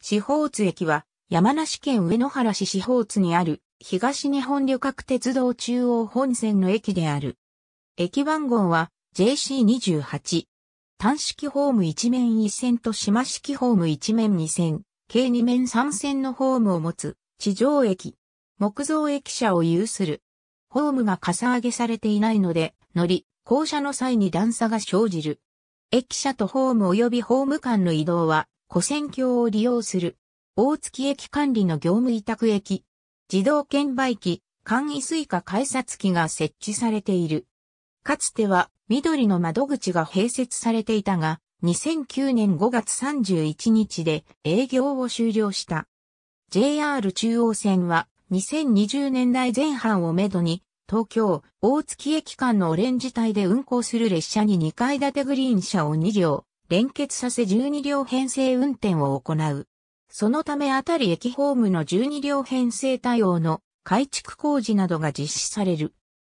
四方津駅は、山梨県上野原市四方津にある、東日本旅客鉄道中央本線の駅である。駅番号は JC28。単式ホーム1面1線と島式ホーム1面2線、計2面3線のホームを持つ地上駅。木造駅舎を有する。ホームがかさ上げされていないので、乗り、降車の際に段差が生じる。駅舎とホーム及びホーム間の移動は古線橋を利用する。大月駅管理の業務委託駅、自動券売機、簡易スイカ改札機が設置されている。かつては緑の窓口が併設されていたが、2009年5月31日で営業を終了した。JR 中央線は2020年代前半をめどに東京、大月駅間のオレンジ帯で運行する列車に2階建てグリーン車を2両、連結させ12両編成運転を行う。そのためあたり駅ホームの12両編成対応の改築工事などが実施される。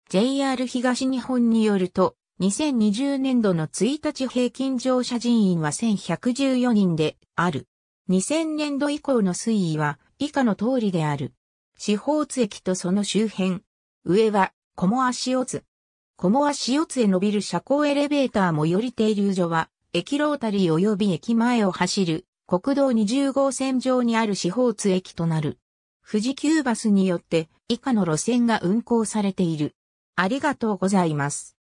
JR 東日本によると、2020年度の1日平均乗車人員は1114人である。2000年度以降の推移は以下の通りである。四方津駅とその周辺。上は、小モ足四つ。小モ足四つへ伸びる車高エレベーターもより停留所は、駅ロータリー及び駅前を走る国道20号線上にある四方津駅となる。富士急バスによって以下の路線が運行されている。ありがとうございます。